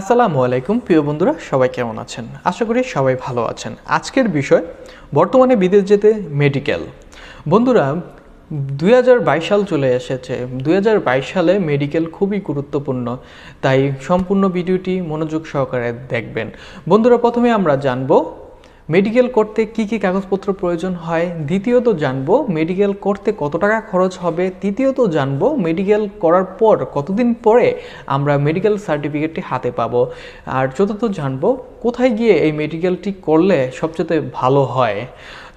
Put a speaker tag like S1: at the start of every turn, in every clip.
S1: আসসালামু আলাইকুম প্রিয় বন্ধুরা সবাই কেমন আছেন আশা করি সবাই ভালো আছেন আজকের বিষয় বর্তমানে বিদেশ যেতে মেডিকেল বন্ধুরা দুই সাল চলে এসেছে দুই সালে মেডিকেল খুবই গুরুত্বপূর্ণ তাই সম্পূর্ণ ভিডিওটি মনোযোগ সহকারে দেখবেন বন্ধুরা প্রথমে আমরা জানবো মেডিকেল করতে কি কি কাগজপত্র প্রয়োজন হয় দ্বিতীয়ত জানবো মেডিকেল করতে কত টাকা খরচ হবে তৃতীয়ত জানবো মেডিকেল করার পর কতদিন পরে আমরা মেডিকেল সার্টিফিকেটটি হাতে পাবো আর চতুর্থ জানবো কোথায় গিয়ে এই মেডিকেলটি করলে সবচেয়ে ভালো হয়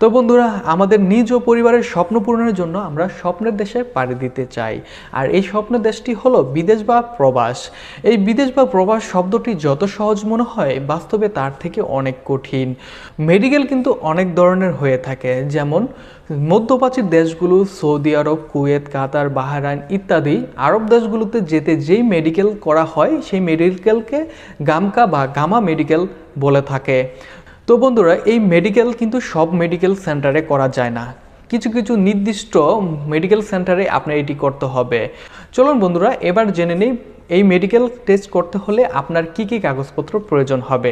S1: তো বন্ধুরা আমাদের নিজ ও পরিবারের স্বপ্ন পূরণের জন্য আমরা স্বপ্নের দেশে পাড়ি দিতে চাই আর এই স্বপ্নের দেশটি হলো বিদেশ বা প্রবাস এই বিদেশ বা প্রবাস শব্দটি যত সহজ মনে হয় বাস্তবে তার থেকে অনেক কঠিন মেডিকেল কিন্তু অনেক ধরনের হয়ে থাকে যেমন মধ্যপ্রাচ্যের দেশগুলো Saudi Arab Kuwait Qatar Bahrain ইত্যাদি আরব দেশগুলোতে যেতে যেই মেডিকেল করা হয় সেই মেডিকেলকে গামকা বা গামা মেডিকেল বলে থাকে তো বন্ধুরা এই মেডিকেল কিন্তু সব মেডিকেল সেন্টারে করা যায় না কিছু কিছু নির্দিষ্ট মেডিকেল সেন্টারে আপনার এটি করতে হবে চলুন বন্ধুরা এবার জেনে নিই এই মেডিকেল টেস্ট করতে হলে আপনার কি কি কাগজপত্র প্রয়োজন হবে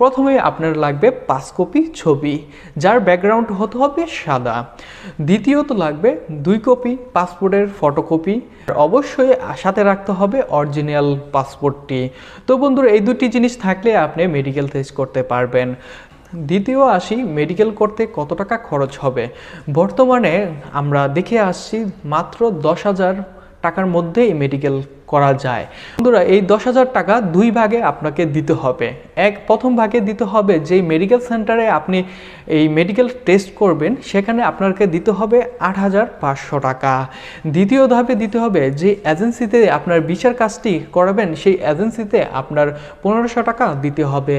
S1: প্রথমে আপনার লাগবে পাঁচ কপি ছবি যার ব্যাকগ্রাউন্ড হতে হবে সাদা দ্বিতীয়ত লাগবে দুই কপি পাসপোর্টের ফটোকপি অবশ্যই সাথে রাখতে হবে অরিজিনাল পাসপোর্টটি তো বন্ধুরা এই দুটি জিনিস থাকলে আপনি মেডিকেল টেস্ট করতে পারবেন দ্বিতীয় আসি মেডিকেল করতে কত টাকা খরচ হবে বর্তমানে আমরা দেখে আসছি মাত্র দশ হাজার টাকার মধ্যে এই মেডিকেল করা যায় বন্ধুরা এই দশ হাজার টাকা দুই ভাগে আপনাকে দিতে হবে এক প্রথম ভাগে দিতে হবে যেই মেডিকেল সেন্টারে আপনি এই মেডিকেল টেস্ট করবেন সেখানে আপনাকে দিতে হবে আট হাজার পাঁচশো টাকা দ্বিতীয় ধাপে দিতে হবে যে এজেন্সিতে আপনার বিচার কাজটি করাবেন সেই এজেন্সিতে আপনার পনেরোশো টাকা দিতে হবে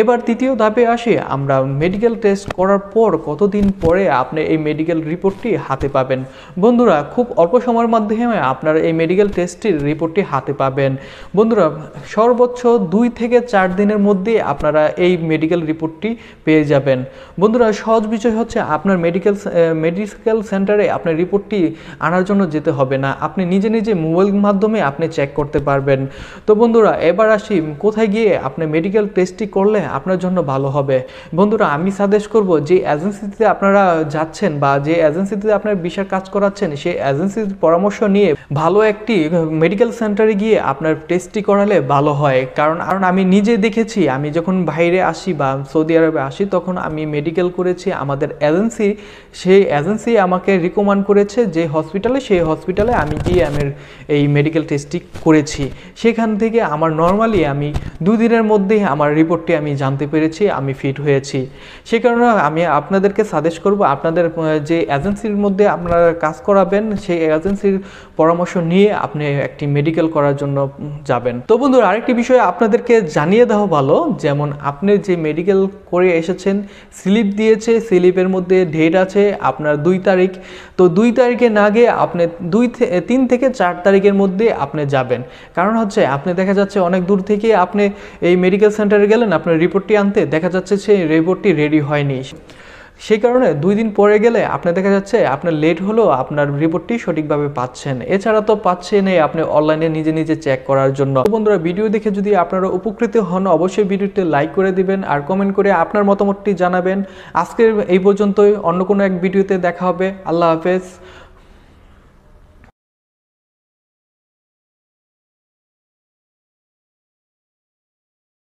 S1: এবার তৃতীয় ধাপে আসি আমরা মেডিকেল টেস্ট করার পর কতদিন পরে আপনি এই মেডিকেল রিপোর্টটি হাতে পাবেন বন্ধুরা খুব অল্প সময়ের মাধ্যমে আপনার এই মেডিকেল টেস্টটির রিপোর্ট রিপোর্টটি হাতে পাবেন বন্ধুরা সর্বোচ্চ দুই থেকে চার দিনের মধ্যে আপনারা এই মেডিকেল রিপোর্টটি পেয়ে যাবেন বন্ধুরা সহজ বিষয় হচ্ছে আপনার মেডিকেল মেডিকেল সেন্টারে আপনার রিপোর্টটি আনার জন্য যেতে হবে না আপনি নিজে নিজে মোবাইল মাধ্যমে আপনি চেক করতে পারবেন তো বন্ধুরা এবার আসি কোথায় গিয়ে আপনি মেডিকেল টেস্টটি করলে আপনার জন্য ভালো হবে বন্ধুরা আমি সাজেস্ট করব যে এজেন্সিতে আপনারা যাচ্ছেন বা যে এজেন্সিতে আপনার বিষয়ের কাজ করাচ্ছেন সেই এজেন্সির পরামর্শ নিয়ে ভালো একটি মেডিকেল সেন্টারে গিয়ে আপনার টেস্টটি করালে ভালো হয় কারণ কারণ আমি নিজে দেখেছি আমি যখন বাইরে আসি বা সৌদি আরবে আসি তখন আমি মেডিকেল করেছি আমাদের এজেন্সি সেই এজেন্সি আমাকে রিকমেন্ড করেছে যে হসপিটালে সেই হসপিটালে আমি গিয়ে আমি এই মেডিকেল টেস্টটি করেছি সেখান থেকে আমার নর্মালি আমি দুদিনের মধ্যেই আমার রিপোর্টটি আমি জানতে পেরেছি আমি ফিট হয়েছি সে কারণে আমি আপনাদেরকে সাজেস্ট করব আপনাদের যে এজেন্সির মধ্যে আপনারা কাজ করাবেন সেই এজেন্সির পরামর্শ নিয়ে আপনি একটি মেডিকেল করার জন্য যাবেন তো বন্ধুরা আরেকটি বিষয় আপনাদেরকে জানিয়ে দেওয়া ভালো যেমন আপনি যে মেডিকেল করে এসেছেন স্লিপ দিয়েছে স্লিপের মধ্যে ডেট আছে আপনার দুই তারিখ তো দুই তারিখে না গিয়ে আপনি দুই তিন থেকে চার তারিখের মধ্যে আপনি যাবেন কারণ হচ্ছে আপনি দেখা যাচ্ছে অনেক দূর থেকে আপনি এই মেডিকেল সেন্টারে গেলেন আপনার রিপোর্টটি আনতে দেখা যাচ্ছে সেই রিপোর্টটি রেডি হয়নি সেই কারণে দুই দিন পরে গেলে আপনার দেখা যাচ্ছে আপনার লেট হলেও আপনার রিপোর্টটি সঠিকভাবে পাচ্ছেন এছাড়া তো পাচ্ছেনই আপনি অনলাইনে নিজে নিজে চেক করার জন্য বন্ধুরা ভিডিও দেখে যদি আপনারা উপকৃত হন অবশ্যই ভিডিওটি লাইক করে দিবেন আর কমেন্ট করে আপনার মতামতটি জানাবেন আজকের এই পর্যন্তই অন্য কোনো এক ভিডিওতে দেখা হবে আল্লাহ হাফেজ